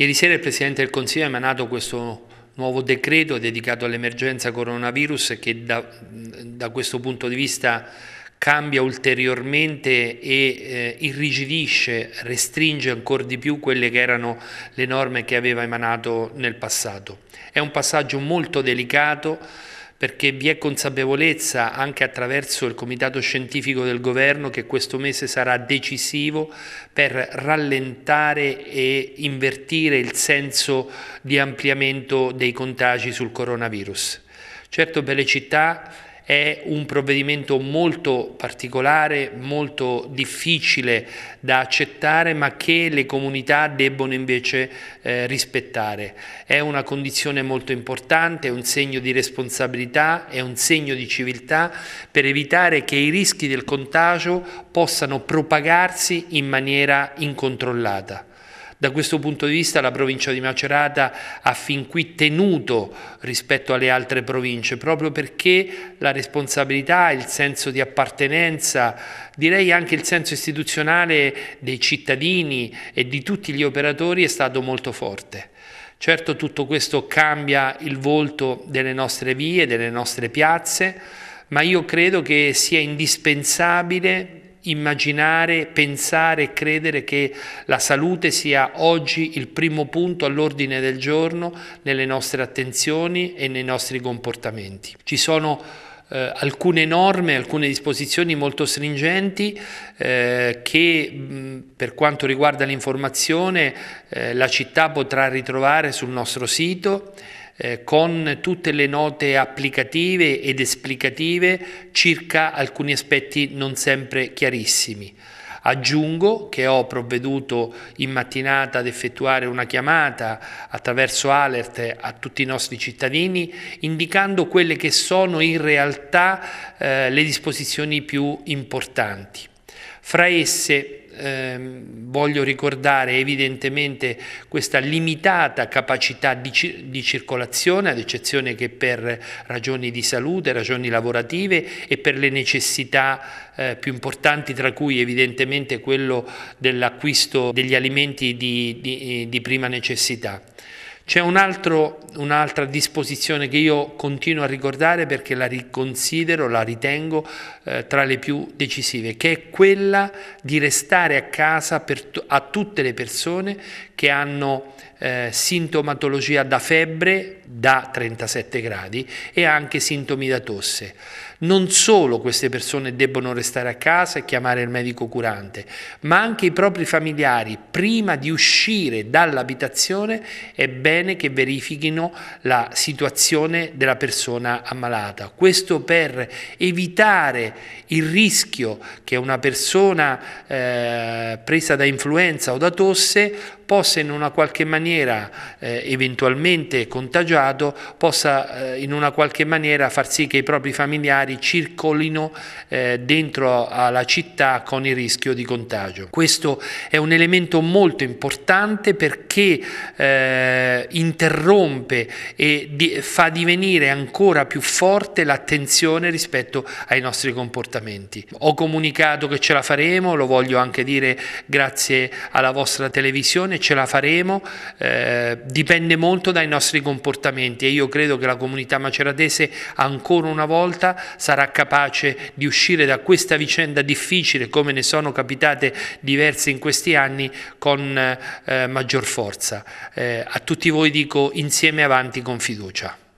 Ieri sera il Presidente del Consiglio ha emanato questo nuovo decreto dedicato all'emergenza coronavirus che da, da, questo punto di vista cambia ulteriormente e eh, irrigidisce, restringe ancora di più quelle che erano le norme che aveva emanato nel passato. È un passaggio molto delicato perché vi è consapevolezza anche attraverso il comitato scientifico del governo che questo mese sarà decisivo per rallentare e invertire il senso di ampliamento dei contagi sul coronavirus. Certo per le città è un provvedimento molto particolare, molto difficile da accettare, ma che le comunità debbono invece eh, rispettare. È una condizione molto importante, è un segno di responsabilità, è un segno di civiltà per evitare che i rischi del contagio possano propagarsi in maniera incontrollata. Da questo punto di vista la provincia di Macerata ha fin qui tenuto rispetto alle altre province, proprio perché la responsabilità, il senso di appartenenza, direi anche il senso istituzionale dei cittadini e di tutti gli operatori è stato molto forte. Certo tutto questo cambia il volto delle nostre vie, delle nostre piazze, ma io credo che sia indispensabile immaginare, pensare e credere che la salute sia oggi il primo punto all'ordine del giorno nelle nostre attenzioni e nei nostri comportamenti. Ci sono eh, alcune norme, alcune disposizioni molto stringenti eh, che mh, per quanto riguarda l'informazione eh, la città potrà ritrovare sul nostro sito eh, con tutte le note applicative ed esplicative circa alcuni aspetti non sempre chiarissimi. Aggiungo che ho provveduto in mattinata ad effettuare una chiamata attraverso alert a tutti i nostri cittadini indicando quelle che sono in realtà eh, le disposizioni più importanti. Fra esse ehm, voglio ricordare evidentemente questa limitata capacità di, ci di, circolazione, ad eccezione che per ragioni di salute, ragioni lavorative e per le necessità eh, più importanti, tra cui evidentemente quello dell'acquisto degli alimenti di, di, di prima necessità. C'è un un'altra disposizione che io continuo a ricordare perché la riconsidero, la ritengo eh, tra le più decisive, che è quella di restare a casa per, a tutte le persone che hanno eh, sintomatologia da febbre da 37 gradi e anche sintomi da tosse. Non solo queste persone debbono restare a casa e chiamare il medico curante, ma anche i propri familiari, prima di uscire dall'abitazione, è bene che verifichino la situazione della persona ammalata. Questo per evitare il rischio che una persona eh, presa da influenza o da tosse possa possa in una qualche maniera, eh, eventualmente contagiato, possa eh, in una qualche maniera far sì che i propri familiari circolino eh, dentro alla città con il rischio di contagio. Questo è un elemento molto importante perché eh, interrompe e di fa divenire ancora più forte l'attenzione rispetto ai nostri comportamenti. Ho comunicato che ce la faremo, lo voglio anche dire grazie alla vostra televisione, ce la la faremo eh, dipende molto dai nostri comportamenti e io credo che la comunità maceratese ancora una volta sarà capace di uscire da questa vicenda difficile come ne sono capitate diverse in questi anni con eh, maggior forza. Eh, a tutti voi dico insieme avanti con fiducia.